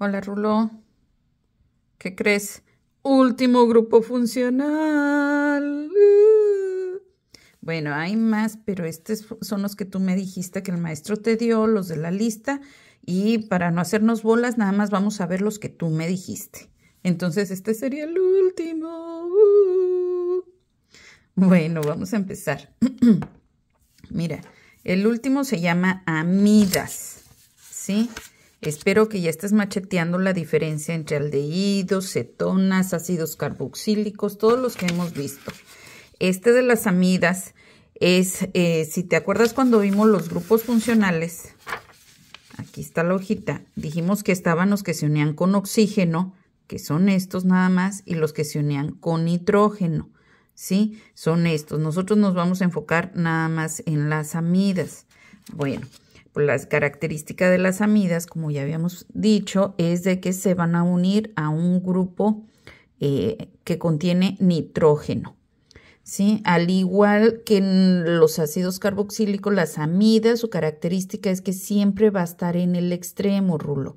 Hola, Rulo. ¿Qué crees? Último grupo funcional. Bueno, hay más, pero estos son los que tú me dijiste que el maestro te dio, los de la lista. Y para no hacernos bolas, nada más vamos a ver los que tú me dijiste. Entonces, este sería el último. Bueno, vamos a empezar. Mira, el último se llama amidas, ¿sí? Espero que ya estés macheteando la diferencia entre aldehídos, cetonas, ácidos carboxílicos, todos los que hemos visto. Este de las amidas es, eh, si te acuerdas cuando vimos los grupos funcionales, aquí está la hojita, dijimos que estaban los que se unían con oxígeno, que son estos nada más, y los que se unían con nitrógeno, ¿sí? Son estos. Nosotros nos vamos a enfocar nada más en las amidas. Bueno. Las características de las amidas, como ya habíamos dicho, es de que se van a unir a un grupo eh, que contiene nitrógeno. ¿sí? Al igual que en los ácidos carboxílicos, las amidas, su característica es que siempre va a estar en el extremo, Rulo.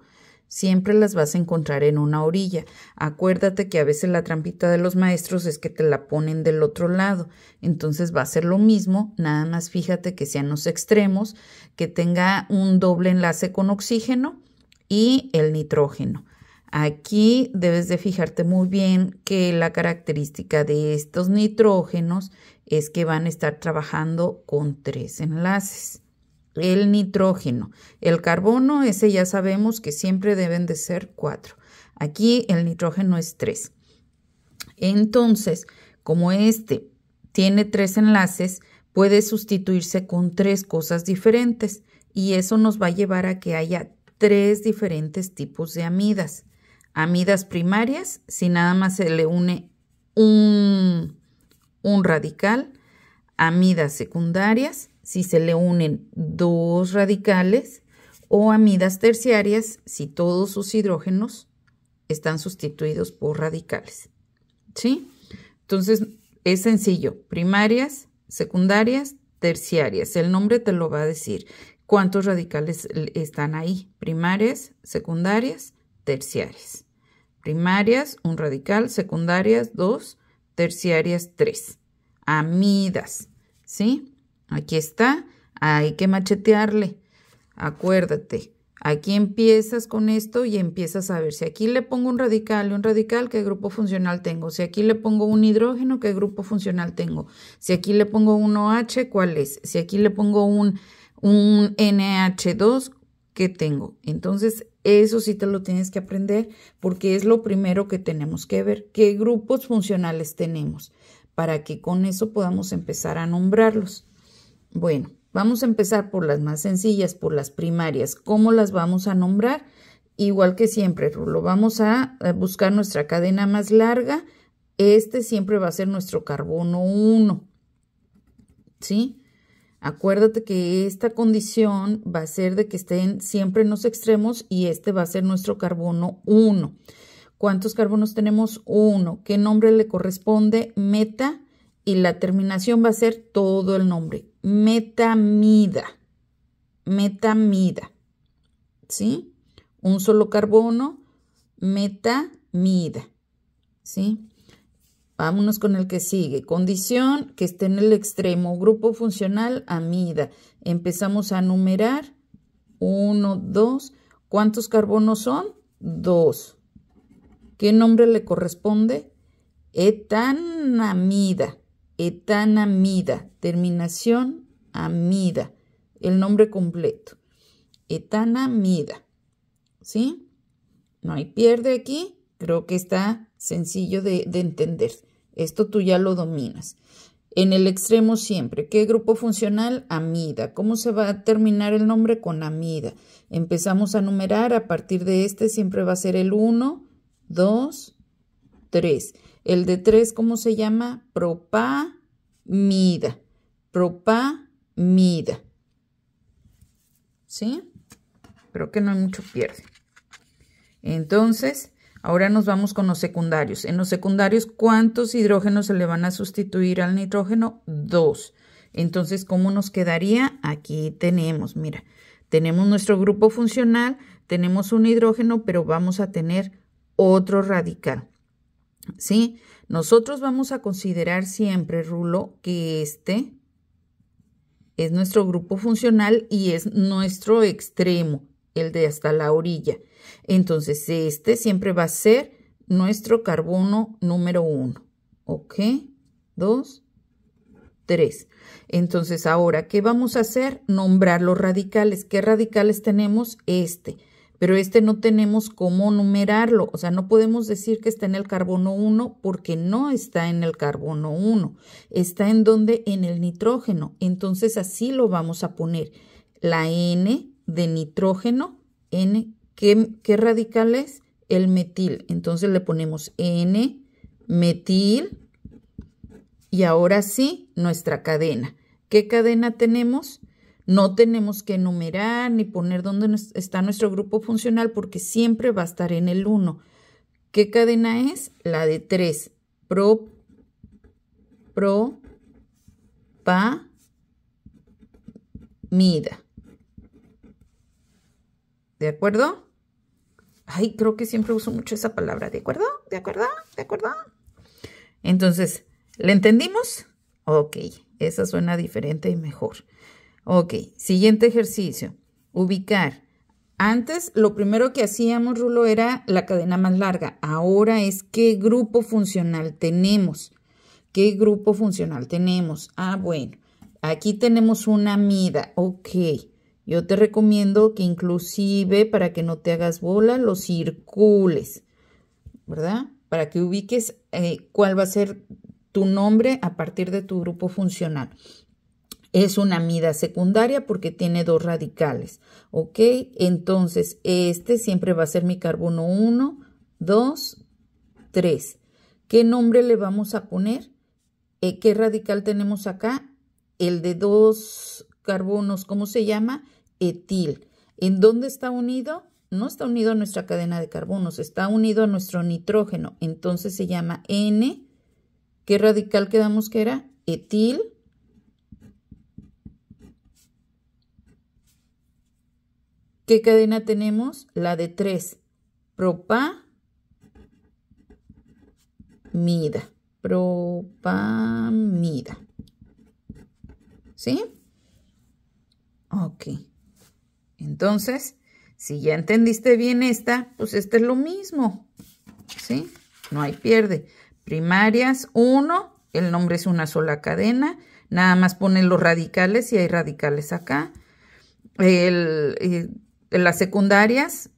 Siempre las vas a encontrar en una orilla. Acuérdate que a veces la trampita de los maestros es que te la ponen del otro lado. Entonces va a ser lo mismo, nada más fíjate que sean los extremos, que tenga un doble enlace con oxígeno y el nitrógeno. Aquí debes de fijarte muy bien que la característica de estos nitrógenos es que van a estar trabajando con tres enlaces el nitrógeno. El carbono, ese ya sabemos que siempre deben de ser 4. Aquí el nitrógeno es 3. Entonces, como este tiene tres enlaces, puede sustituirse con tres cosas diferentes y eso nos va a llevar a que haya tres diferentes tipos de amidas. Amidas primarias, si nada más se le une un radical, amidas secundarias, si se le unen dos radicales o amidas terciarias si todos sus hidrógenos están sustituidos por radicales. ¿Sí? Entonces es sencillo, primarias, secundarias, terciarias. El nombre te lo va a decir cuántos radicales están ahí, primarias, secundarias, terciarias. Primarias, un radical, secundarias, dos, terciarias, tres. Amidas, ¿sí? Aquí está, hay que machetearle. Acuérdate, aquí empiezas con esto y empiezas a ver si aquí le pongo un radical, y un radical, qué grupo funcional tengo. Si aquí le pongo un hidrógeno, qué grupo funcional tengo. Si aquí le pongo un OH, ¿cuál es? Si aquí le pongo un, un NH2, ¿qué tengo? Entonces, eso sí te lo tienes que aprender porque es lo primero que tenemos que ver, qué grupos funcionales tenemos, para que con eso podamos empezar a nombrarlos. Bueno, vamos a empezar por las más sencillas, por las primarias. ¿Cómo las vamos a nombrar? Igual que siempre, lo vamos a buscar nuestra cadena más larga. Este siempre va a ser nuestro carbono 1. ¿Sí? Acuérdate que esta condición va a ser de que estén siempre en los extremos y este va a ser nuestro carbono 1. ¿Cuántos carbonos tenemos? 1. ¿Qué nombre le corresponde? Meta y la terminación va a ser todo el nombre. Metamida. Metamida. ¿Sí? Un solo carbono. Metamida. ¿Sí? Vámonos con el que sigue. Condición que esté en el extremo. Grupo funcional, amida. Empezamos a numerar. uno, dos, ¿Cuántos carbonos son? Dos, ¿Qué nombre le corresponde? Etanamida etanamida, terminación amida, el nombre completo. Etanamida. ¿Sí? No hay pierde aquí. Creo que está sencillo de, entender. Esto tú ya lo dominas. En el extremo siempre. ¿Qué grupo funcional? Amida. ¿Cómo se va a terminar el nombre? Con amida. Empezamos a numerar. A partir de este siempre va a ser el 1, 2, 3. El de tres, ¿cómo se llama? Propamida. Propamida. ¿Sí? Creo que no hay mucho pierde. Entonces, ahora nos vamos con los secundarios. En los secundarios, ¿cuántos hidrógenos se le van a sustituir al nitrógeno? Dos. Entonces, ¿cómo nos quedaría? Aquí tenemos, mira, tenemos nuestro grupo funcional, tenemos un hidrógeno, pero vamos a tener otro radical. ¿sí? Nosotros vamos a considerar siempre, Rulo, que este es nuestro grupo funcional y es nuestro extremo, el de hasta la orilla. Entonces, este siempre va a ser nuestro carbono número 1. ¿Ok? 2, 3. Entonces, ahora, ¿qué vamos a hacer? Nombrar los radicales. ¿Qué radicales tenemos? Este pero este no tenemos cómo numerarlo, o sea, no podemos decir que está en el carbono 1 porque no está en el carbono 1, está en donde, en el nitrógeno, entonces así lo vamos a poner, la N de nitrógeno, N, ¿qué, qué radical es? El metil, entonces le ponemos N, metil, y ahora sí, nuestra cadena. ¿Qué cadena tenemos? No tenemos que enumerar ni poner dónde está nuestro grupo funcional porque siempre va a estar en el 1. ¿Qué cadena es? La de 3. Pro, pro, pa, mida. ¿De acuerdo? Ay, creo que siempre uso mucho esa palabra. ¿De acuerdo? ¿De acuerdo? ¿De acuerdo? Entonces, ¿le entendimos? Ok, esa suena diferente y mejor. Ok, siguiente ejercicio. Ubicar. Antes lo primero que hacíamos, Rulo, era la cadena más larga. Ahora es qué grupo funcional tenemos. ¿Qué grupo funcional tenemos? Ah, bueno, aquí tenemos una amida. Ok, yo te recomiendo que inclusive para que no te hagas bola, lo circules, ¿verdad? Para que ubiques eh, cuál va a ser tu nombre a partir de tu grupo funcional. Es una amida secundaria porque tiene dos radicales, ¿ok? Entonces, este siempre va a ser mi carbono 1, 2, 3. ¿Qué nombre le vamos a poner? Eh, ¿Qué radical tenemos acá? El de dos carbonos, ¿cómo se llama? Etil. ¿En dónde está unido? No está unido a nuestra cadena de carbonos, está unido a nuestro nitrógeno. Entonces se llama N. ¿Qué radical quedamos que era? Etil ¿Qué cadena tenemos? La de 3. Propamida. Propamida. ¿Sí? Ok. Entonces, si ya entendiste bien esta, pues esta es lo mismo. ¿Sí? No hay pierde. Primarias 1, el nombre es una sola cadena. Nada más ponen los radicales y hay radicales acá. el eh, las secundarias,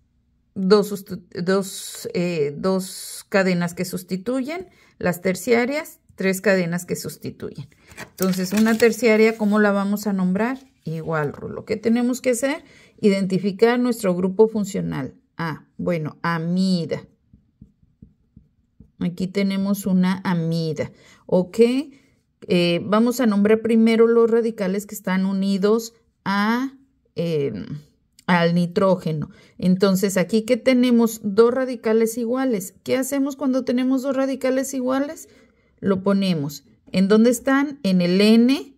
eh, dos, cadenas que sustituyen, las terciarias, tres cadenas que sustituyen. Entonces, una terciaria, ¿cómo la vamos a nombrar? Igual, lo que tenemos que hacer? Identificar nuestro grupo funcional. Ah, bueno, amida. Aquí tenemos una amida. ¿Ok? Eh, vamos a nombrar primero los radicales que están unidos a... Em, al nitrógeno. Entonces aquí que tenemos dos radicales iguales. ¿Qué hacemos cuando tenemos dos radicales iguales? Lo ponemos. ¿En dónde están? En el N.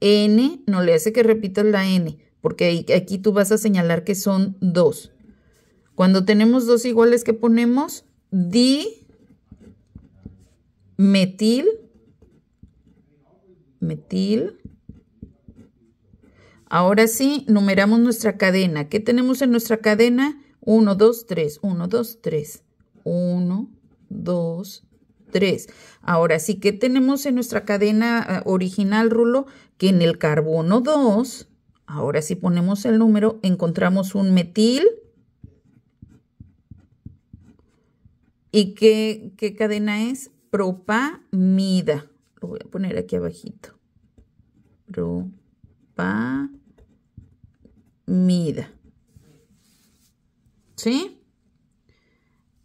N, no le hace que repitas la N, porque aquí tú vas a señalar que son dos. Cuando tenemos dos iguales, ¿qué ponemos? Di, metil, metil, Ahora sí, numeramos nuestra cadena. ¿Qué tenemos en nuestra cadena? 1, 2, 3, 1, 2, 3, 1, 2, 3. Ahora sí, ¿qué tenemos en nuestra cadena eh, original, Rulo? Que en el carbono 2, ahora sí ponemos el número, encontramos un metil. ¿Y qué, cadena es? Propamida. Lo voy a poner aquí abajito. Propamida mida. ¿Sí?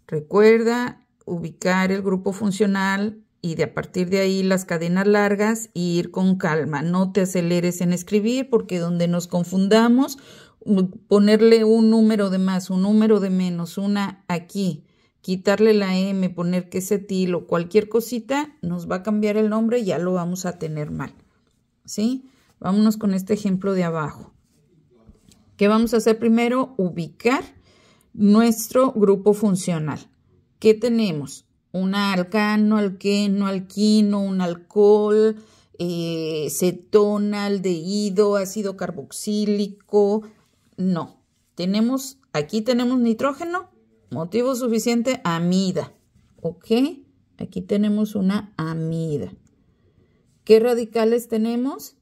Recuerda ubicar el grupo funcional y de a partir de ahí las cadenas largas y ir con calma. No te aceleres en escribir porque donde nos confundamos, mm, ponerle un número de más, un número de menos, una aquí, quitarle la M, poner que til o cualquier cosita, nos va a cambiar el nombre y ya lo vamos a tener mal. ¿Sí? Vámonos con este ejemplo de abajo. ¿Qué vamos a hacer primero? Ubicar nuestro grupo funcional. ¿Qué tenemos? Un alcano, alqueno, alquino, un alcohol, eh, cetona, aldehído, ácido carboxílico. No, tenemos, aquí tenemos nitrógeno, motivo suficiente, amida. ¿Ok? Aquí tenemos una amida. ¿Qué radicales tenemos?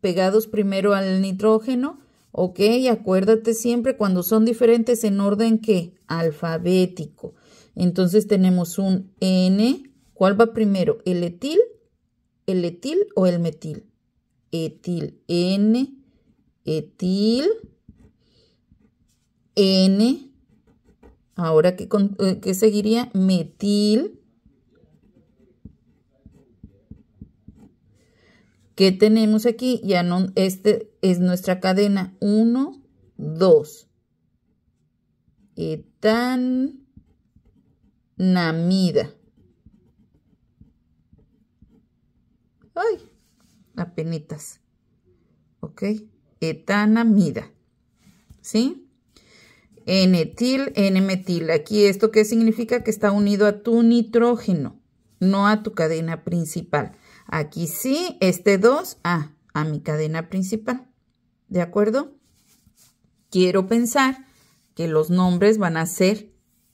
pegados primero al nitrógeno. Ok, acuérdate siempre cuando son diferentes en orden que alfabético. Entonces tenemos un N. ¿Cuál va primero? ¿El etil? ¿El etil o el metil? Etil. N, etil, N. Ahora, ¿qué, eh, qué seguiría? Metil, ¿Qué tenemos aquí? Ya no, este es nuestra cadena. 1, 2. Etanamida. Ay, penitas. Ok. Etanamida. ¿Sí? N-etil, N-metil. Aquí esto qué significa que está unido a tu nitrógeno, no a tu cadena principal. Aquí sí, este 2 ah, a mi cadena principal. ¿De acuerdo? Quiero pensar que los nombres van a ser,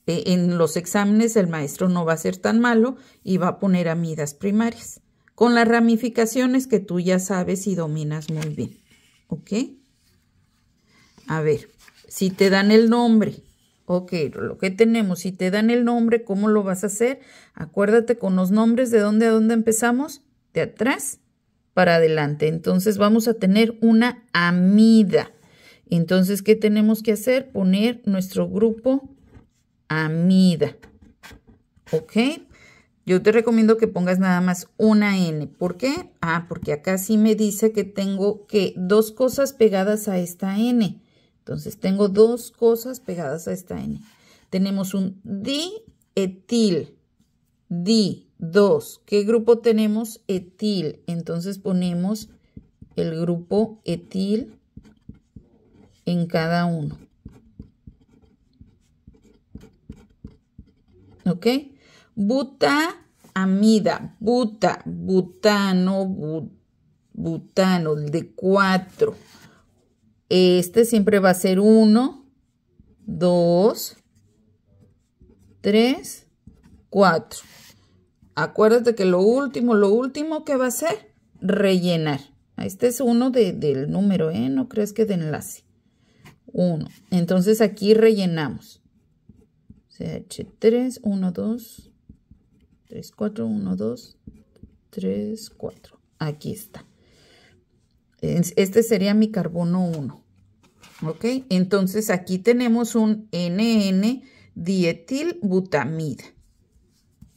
eh, en los exámenes el maestro no va a ser tan malo y va a poner amidas primarias, con las ramificaciones que tú ya sabes y dominas muy bien. ¿Ok? A ver, si te dan el nombre, ok, lo que tenemos, si te dan el nombre, ¿cómo lo vas a hacer? Acuérdate con los nombres de dónde a dónde empezamos de atrás para adelante. Entonces vamos a tener una amida. Entonces, ¿qué tenemos que hacer? Poner nuestro grupo amida. ¿Ok? Yo te recomiendo que pongas nada más una N. ¿Por qué? Ah, porque acá sí me dice que tengo que dos cosas pegadas a esta N. Entonces, tengo dos cosas pegadas a esta N. Tenemos un dietil, di, 2. ¿Qué grupo tenemos? Etil. Entonces ponemos el grupo etil en cada uno. ¿Ok? Butaamida, buta, butano, butano, de 4. Este siempre va a ser 1, 2, 3, 4. Acuérdate que lo último, lo último que va a ser, rellenar. Este es uno del número, ¿eh? No crees que de enlace. Uno. Entonces aquí rellenamos. CH3, 1, 2, 3, 4, 1, 2, 3, 4. Aquí está. Este sería mi carbono 1. ¿Ok? Entonces aquí tenemos un NN dietilbutamida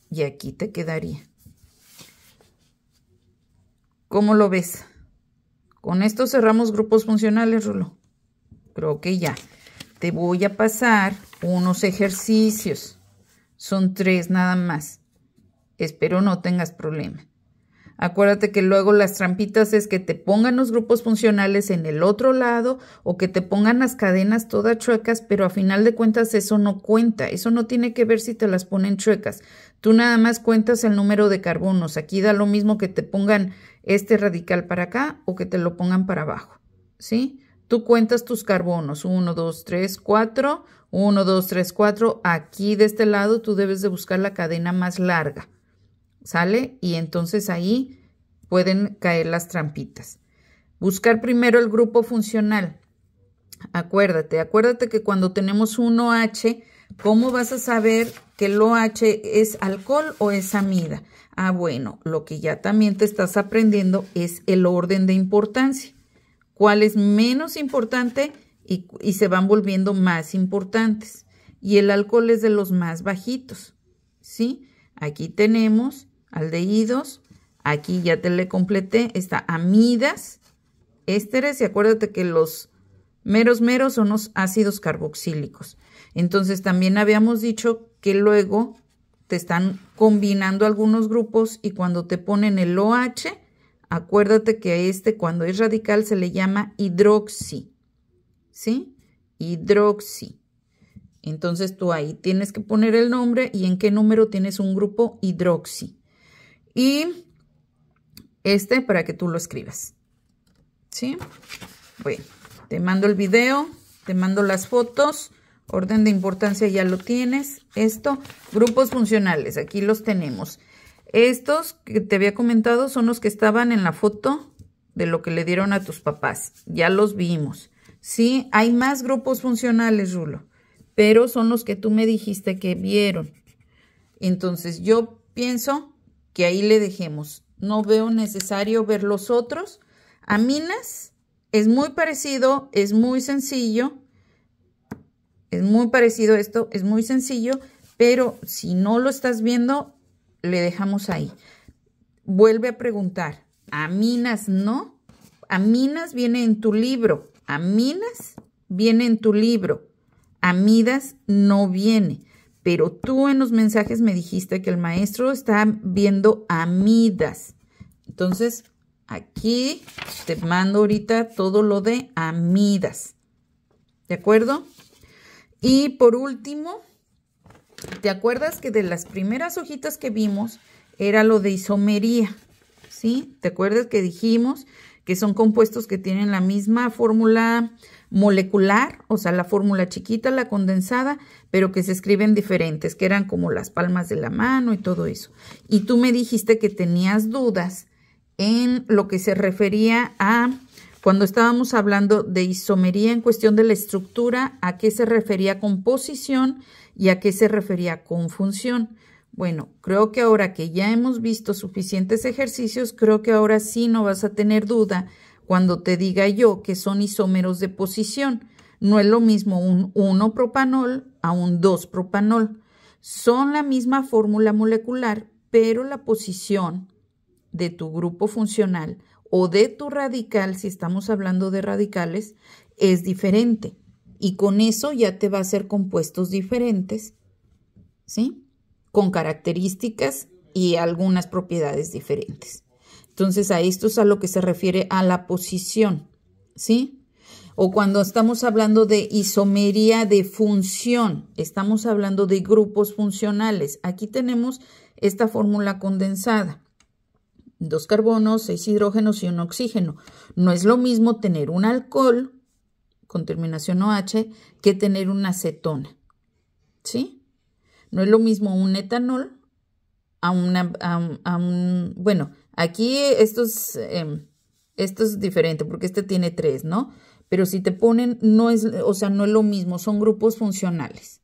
y aquí te quedaría. ¿Cómo lo ves? Con esto cerramos grupos funcionales, Rulo. Creo que ya. Te voy a pasar unos ejercicios. Son tres nada más. Espero no tengas problema. Acuérdate que luego las trampitas es que te pongan los grupos funcionales en el otro lado o que te pongan las cadenas todas chuecas, pero a final de cuentas eso no cuenta, eso no tiene que ver si te las ponen chuecas. Tú nada más cuentas el número de carbonos. Aquí da lo mismo que te pongan este radical para acá o que te lo pongan para abajo, ¿sí? Tú cuentas tus carbonos, 1, 2, 3, 4, 1, 2, 3, 4. Aquí de este lado tú debes de buscar la cadena más larga. ¿sale? Y entonces ahí pueden caer las trampitas. Buscar primero el grupo funcional. Acuérdate, acuérdate que cuando tenemos un OH, ¿cómo vas a saber que el OH es alcohol o es amida? Ah, bueno, lo que ya también te estás aprendiendo es el orden de importancia. ¿Cuál es menos importante? Y, se van volviendo más importantes. Y el alcohol es de los más bajitos, ¿sí? Aquí tenemos Aldeídos, Aquí ya te le completé. Está amidas, ésteres. Y acuérdate que los meros meros son los ácidos carboxílicos. Entonces también habíamos dicho que luego te están combinando algunos grupos y cuando te ponen el OH, acuérdate que a este cuando es radical se le llama hidroxi. ¿Sí? Hidroxi. Entonces tú ahí tienes que poner el nombre y en qué número tienes un grupo hidroxi. Y este para que tú lo escribas. ¿Sí? Bueno, te mando el video, te mando las fotos, orden de importancia ya lo tienes. Esto, grupos funcionales, aquí los tenemos. Estos que te había comentado son los que estaban en la foto de lo que le dieron a tus papás. Ya los vimos. Sí, hay más grupos funcionales, Rulo, pero son los que tú me dijiste que vieron. Entonces yo pienso que ahí le dejemos. No veo necesario ver los otros. Aminas es muy parecido, es muy sencillo. Es muy parecido esto, es muy sencillo, pero si no lo estás viendo, le dejamos ahí. Vuelve a preguntar, ¿aminas no? Aminas viene en tu libro, aminas viene en tu libro, amidas no viene pero tú en los mensajes me dijiste que el maestro está viendo amidas. Entonces, aquí te mando ahorita todo lo de amidas. ¿De acuerdo? Y por último, ¿te acuerdas que de las primeras hojitas que vimos era lo de isomería? ¿Sí? ¿Te acuerdas que dijimos que son compuestos que tienen la misma fórmula molecular, o sea, la fórmula chiquita, la condensada, pero que se escriben diferentes, que eran como las palmas de la mano y todo eso. Y tú me dijiste que tenías dudas en lo que se refería a cuando estábamos hablando de isomería en cuestión de la estructura, a qué se refería con posición y a qué se refería con función. Bueno, creo que ahora que ya hemos visto suficientes ejercicios, creo que ahora sí no vas a tener duda cuando te diga yo que son isómeros de posición. No es lo mismo un 1-propanol a un 2-propanol. Son la misma fórmula molecular, pero la posición de tu grupo funcional o de tu radical, si estamos hablando de radicales, es diferente. Y con eso ya te va a hacer compuestos diferentes, ¿sí? Con características y algunas propiedades diferentes. Entonces, a esto es a lo que se refiere a la posición, ¿sí? O cuando estamos hablando de isomería de función, estamos hablando de grupos funcionales. Aquí tenemos esta fórmula condensada. Dos carbonos, seis hidrógenos y un oxígeno. No es lo mismo tener un alcohol con terminación OH que tener una acetona. ¿Sí? No es lo mismo un etanol a, una, un, bueno, Aquí estos, em, esto es diferente porque este tiene tres, ¿no? Pero si te ponen, no es, o sea, no es lo mismo, son grupos funcionales,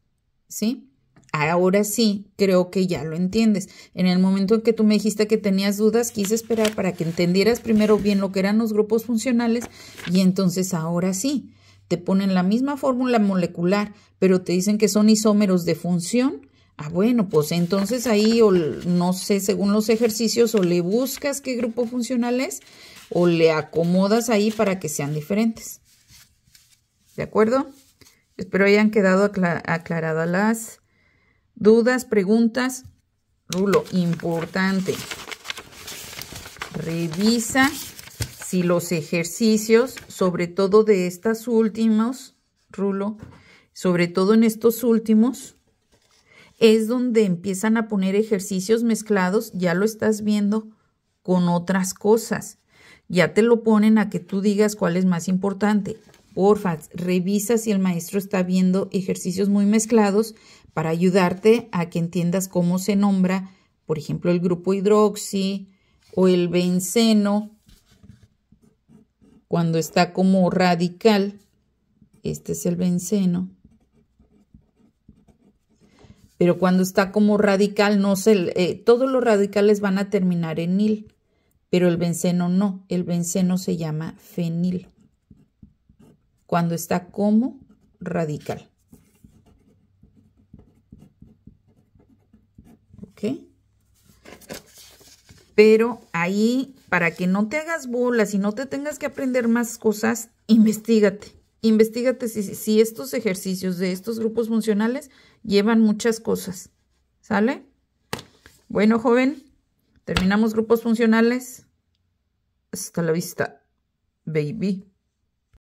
¿sí? Ahora sí, creo que ya lo entiendes. En el momento en que tú me dijiste que tenías dudas, quise esperar para que entendieras primero bien lo que eran los grupos funcionales y entonces ahora sí, te ponen la misma fórmula molecular, pero te dicen que son isómeros de función Ah, bueno, pues entonces ahí, o, no sé, según los ejercicios, o le buscas qué grupo funcional es, o le acomodas ahí para que sean diferentes. ¿De acuerdo? Espero hayan quedado aclaradas las dudas, preguntas. Rulo, importante. Revisa si los ejercicios, sobre todo de estas últimos, Rulo, sobre todo en estos últimos, es donde empiezan a poner ejercicios mezclados, ya lo estás viendo con otras cosas. Ya te lo ponen a que tú digas cuál es más importante. Porfa, revisa si el maestro está viendo ejercicios muy mezclados para ayudarte a que entiendas cómo se nombra, por ejemplo, el grupo hidroxi o el benceno cuando está como radical. Este es el benceno. Pero cuando está como radical, no se, eh, todos los radicales van a terminar en il, pero el benceno no, el benceno se llama fenil. Cuando está como radical. ¿Ok? Pero ahí, para que no te hagas bolas y no te tengas que aprender más cosas, investigate. Investígate si, si estos ejercicios de estos grupos funcionales llevan muchas cosas. ¿Sale? Bueno, joven, terminamos grupos funcionales. Hasta la vista, baby.